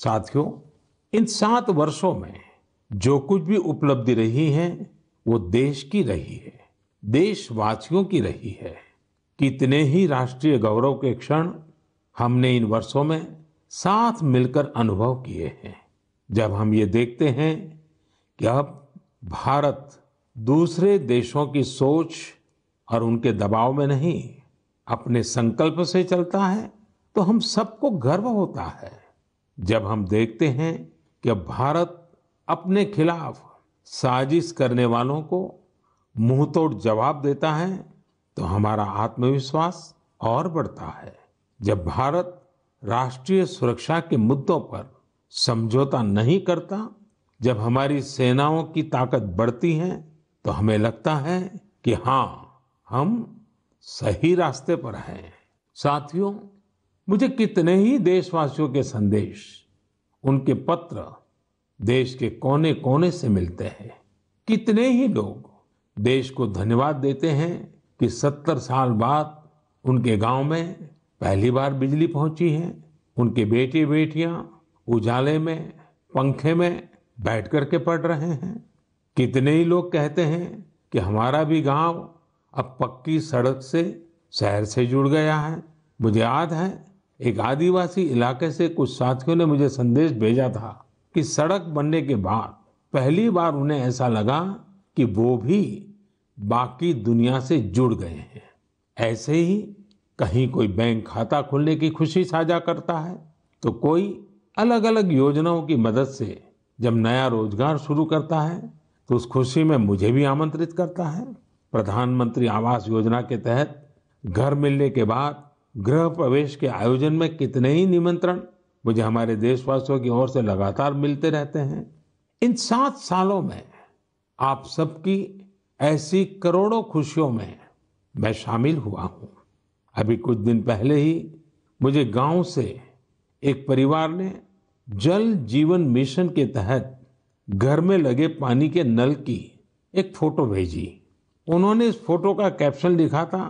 साथियों इन सात वर्षों में जो कुछ भी उपलब्धि रही है वो देश की रही है देशवासियों की रही है कितने ही राष्ट्रीय गौरव के क्षण हमने इन वर्षों में साथ मिलकर अनुभव किए हैं जब हम ये देखते हैं कि अब भारत दूसरे देशों की सोच और उनके दबाव में नहीं अपने संकल्प से चलता है तो हम सबको गर्व होता है जब हम देखते हैं कि भारत अपने खिलाफ साजिश करने वालों को मुंहतोड़ जवाब देता है तो हमारा आत्मविश्वास और बढ़ता है जब भारत राष्ट्रीय सुरक्षा के मुद्दों पर समझौता नहीं करता जब हमारी सेनाओं की ताकत बढ़ती है तो हमें लगता है कि हाँ हम सही रास्ते पर हैं साथियों मुझे कितने ही देशवासियों के संदेश उनके पत्र देश के कोने कोने से मिलते हैं कितने ही लोग देश को धन्यवाद देते हैं कि सत्तर साल बाद उनके गांव में पहली बार बिजली पहुंची है उनके बेटे बेटियां उजाले में पंखे में बैठ कर के पढ़ रहे हैं कितने ही लोग कहते हैं कि हमारा भी गांव अब पक्की सड़क से शहर से जुड़ गया है मुझे याद है एक आदिवासी इलाके से कुछ साथियों ने मुझे संदेश भेजा था कि सड़क बनने के बाद पहली बार उन्हें ऐसा लगा कि वो भी बाकी दुनिया से जुड़ गए हैं ऐसे ही कहीं कोई बैंक खाता खुलने की खुशी साझा करता है तो कोई अलग अलग योजनाओं की मदद से जब नया रोजगार शुरू करता है तो उस खुशी में मुझे भी आमंत्रित करता है प्रधानमंत्री आवास योजना के तहत घर मिलने के बाद गृह प्रवेश के आयोजन में कितने ही निमंत्रण मुझे हमारे देशवासियों की ओर से लगातार मिलते रहते हैं इन सात सालों में आप सबकी ऐसी करोड़ों खुशियों में मैं शामिल हुआ हूं अभी कुछ दिन पहले ही मुझे गांव से एक परिवार ने जल जीवन मिशन के तहत घर में लगे पानी के नल की एक फोटो भेजी उन्होंने इस फोटो का कैप्शन लिखा था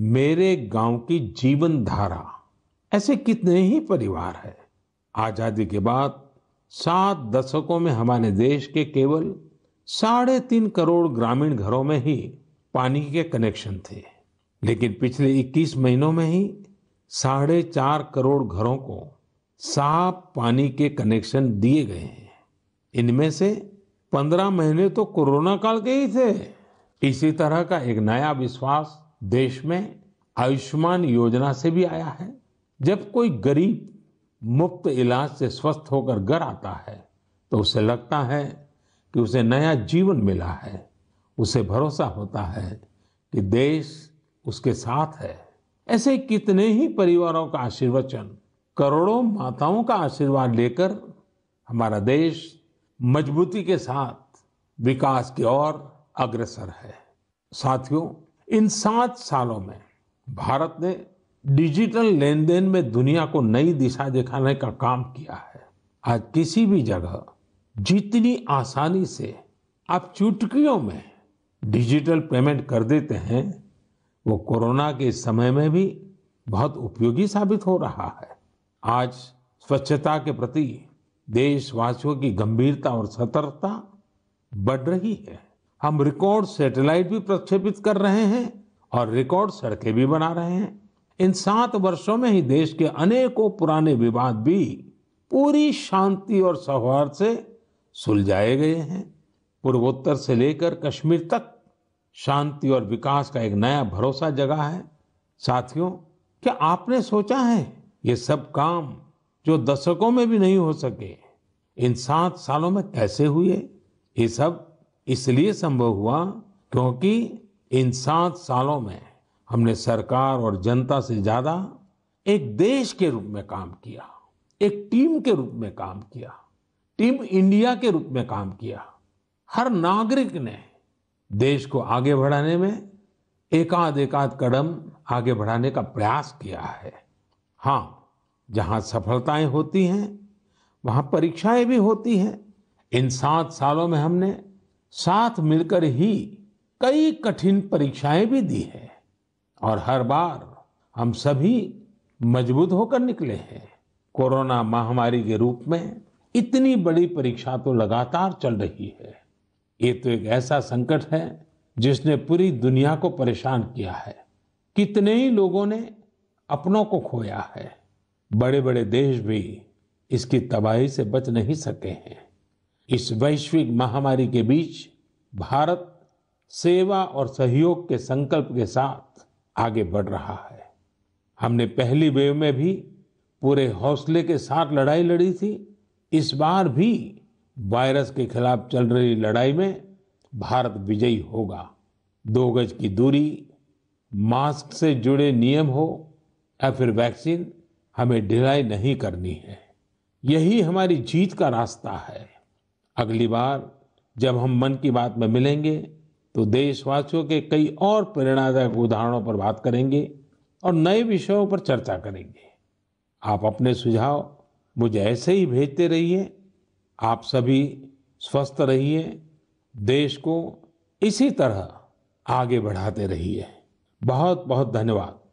मेरे गांव की जीवन धारा ऐसे कितने ही परिवार हैं आजादी के बाद सात दशकों में हमारे देश के केवल साढ़े तीन करोड़ ग्रामीण घरों में ही पानी के कनेक्शन थे लेकिन पिछले 21 महीनों में ही साढ़े चार करोड़ घरों को साफ पानी के कनेक्शन दिए गए हैं इनमें से पंद्रह महीने तो कोरोना काल के ही थे इसी तरह का एक नया विश्वास देश में आयुष्मान योजना से भी आया है जब कोई गरीब मुफ्त इलाज से स्वस्थ होकर घर आता है तो उसे लगता है कि उसे नया जीवन मिला है उसे भरोसा होता है कि देश उसके साथ है ऐसे कितने ही परिवारों का आशीर्वचन करोड़ों माताओं का आशीर्वाद लेकर हमारा देश मजबूती के साथ विकास की ओर अग्रसर है साथियों इन सात सालों में भारत ने डिजिटल लेन देन में दुनिया को नई दिशा दिखाने का काम किया है आज किसी भी जगह जितनी आसानी से आप चुटकियों में डिजिटल पेमेंट कर देते हैं वो कोरोना के समय में भी बहुत उपयोगी साबित हो रहा है आज स्वच्छता के प्रति देशवासियों की गंभीरता और सतर्कता बढ़ रही है हम रिकॉर्ड सैटेलाइट भी प्रक्षेपित कर रहे हैं और रिकॉर्ड सड़कें भी बना रहे हैं इन सात वर्षों में ही देश के अनेकों पुराने विवाद भी पूरी शांति और सौहार्द से सुलझाए गए हैं पूर्वोत्तर से लेकर कश्मीर तक शांति और विकास का एक नया भरोसा जगा है साथियों क्या आपने सोचा है ये सब काम जो दशकों में भी नहीं हो सके इन सात सालों में कैसे हुए ये सब इसलिए संभव हुआ क्योंकि इन सात सालों में हमने सरकार और जनता से ज्यादा एक देश के रूप में काम किया एक टीम के रूप में काम किया टीम इंडिया के रूप में काम किया हर नागरिक ने देश को आगे बढ़ाने में एकाध एकाध कदम आगे बढ़ाने का प्रयास किया है हाँ जहां सफलताएं होती हैं वहां परीक्षाएं भी होती हैं इन सात सालों में हमने साथ मिलकर ही कई कठिन परीक्षाएं भी दी है और हर बार हम सभी मजबूत होकर निकले हैं कोरोना महामारी के रूप में इतनी बड़ी परीक्षा तो लगातार चल रही है ये तो एक ऐसा संकट है जिसने पूरी दुनिया को परेशान किया है कितने ही लोगों ने अपनों को खोया है बड़े बड़े देश भी इसकी तबाही से बच नहीं सके हैं इस वैश्विक महामारी के बीच भारत सेवा और सहयोग के संकल्प के साथ आगे बढ़ रहा है हमने पहली वेव में भी पूरे हौसले के साथ लड़ाई लड़ी थी इस बार भी वायरस के खिलाफ चल रही लड़ाई में भारत विजयी होगा दो गज की दूरी मास्क से जुड़े नियम हो या फिर वैक्सीन हमें ढिलाई नहीं करनी है यही हमारी जीत का रास्ता है अगली बार जब हम मन की बात में मिलेंगे तो देशवासियों के कई और प्रेरणादायक उदाहरणों पर बात करेंगे और नए विषयों पर चर्चा करेंगे आप अपने सुझाव मुझे ऐसे ही भेजते रहिए आप सभी स्वस्थ रहिए देश को इसी तरह आगे बढ़ाते रहिए बहुत बहुत धन्यवाद